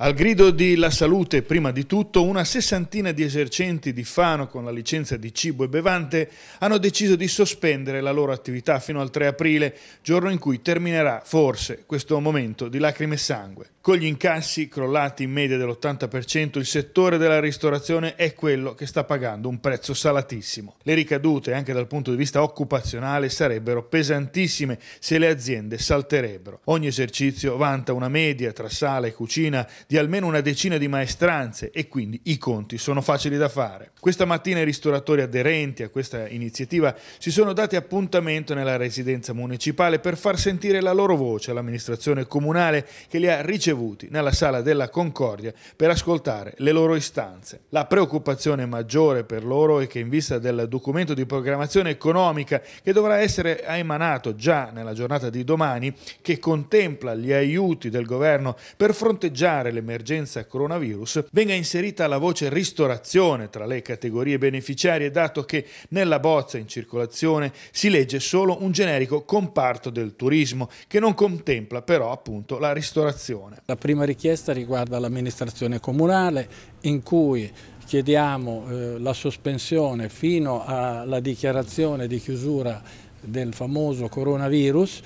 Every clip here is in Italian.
Al grido di La salute, prima di tutto, una sessantina di esercenti di Fano con la licenza di cibo e bevante hanno deciso di sospendere la loro attività fino al 3 aprile, giorno in cui terminerà forse questo momento di lacrime e sangue. Con gli incassi crollati in media dell'80%, il settore della ristorazione è quello che sta pagando un prezzo salatissimo. Le ricadute, anche dal punto di vista occupazionale, sarebbero pesantissime se le aziende salterebbero. Ogni esercizio vanta una media tra sala e cucina di almeno una decina di maestranze e quindi i conti sono facili da fare. Questa mattina i ristoratori aderenti a questa iniziativa si sono dati appuntamento nella residenza municipale per far sentire la loro voce all'amministrazione comunale che li ha ricevuti nella sala della Concordia per ascoltare le loro istanze. La preoccupazione maggiore per loro è che in vista del documento di programmazione economica che dovrà essere emanato già nella giornata di domani, che contempla gli aiuti del governo per fronteggiare le l'emergenza coronavirus, venga inserita la voce ristorazione tra le categorie beneficiarie, dato che nella bozza in circolazione si legge solo un generico comparto del turismo, che non contempla però appunto la ristorazione. La prima richiesta riguarda l'amministrazione comunale, in cui chiediamo eh, la sospensione fino alla dichiarazione di chiusura del famoso coronavirus,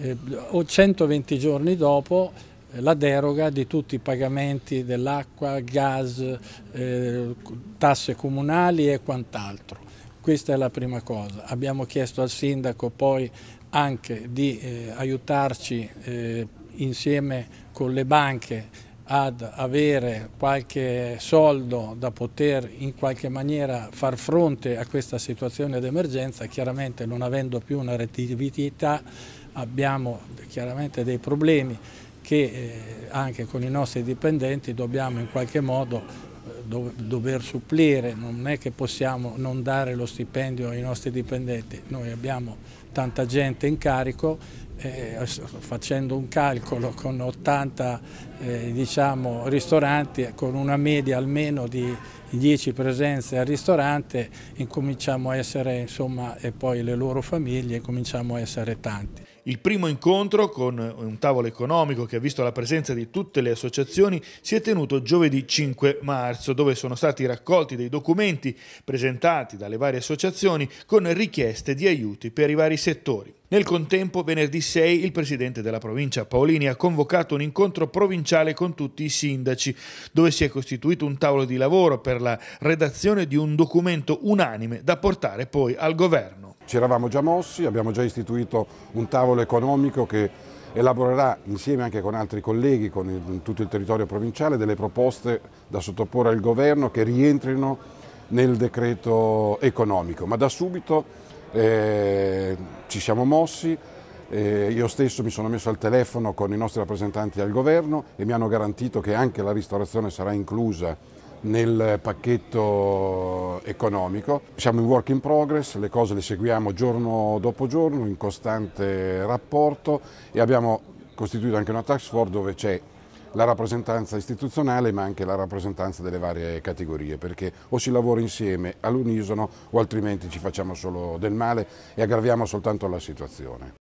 eh, 120 giorni dopo la deroga di tutti i pagamenti dell'acqua, gas, eh, tasse comunali e quant'altro. Questa è la prima cosa. Abbiamo chiesto al sindaco poi anche di eh, aiutarci eh, insieme con le banche ad avere qualche soldo da poter in qualche maniera far fronte a questa situazione d'emergenza, chiaramente non avendo più una redditività abbiamo chiaramente dei problemi che eh, anche con i nostri dipendenti dobbiamo in qualche modo eh, dover supplire, non è che possiamo non dare lo stipendio ai nostri dipendenti, noi abbiamo tanta gente in carico, eh, facendo un calcolo con 80 eh, diciamo, ristoranti, eh, con una media almeno di 10 presenze al ristorante, incominciamo a essere, insomma, e poi le loro famiglie, cominciamo a essere tanti. Il primo incontro con un tavolo economico che ha visto la presenza di tutte le associazioni si è tenuto giovedì 5 marzo dove sono stati raccolti dei documenti presentati dalle varie associazioni con richieste di aiuti per i vari settori. Nel contempo, venerdì 6 il presidente della provincia Paolini ha convocato un incontro provinciale con tutti i sindaci, dove si è costituito un tavolo di lavoro per la redazione di un documento unanime da portare poi al governo. Ci eravamo già mossi, abbiamo già istituito un tavolo economico che elaborerà insieme anche con altri colleghi, con il, tutto il territorio provinciale, delle proposte da sottoporre al governo che rientrino nel decreto economico. Ma da subito eh, ci siamo mossi, eh, io stesso mi sono messo al telefono con i nostri rappresentanti al governo e mi hanno garantito che anche la ristorazione sarà inclusa nel pacchetto economico. Siamo in work in progress, le cose le seguiamo giorno dopo giorno in costante rapporto e abbiamo costituito anche una task force dove c'è la rappresentanza istituzionale ma anche la rappresentanza delle varie categorie perché o si lavora insieme all'unisono o altrimenti ci facciamo solo del male e aggraviamo soltanto la situazione.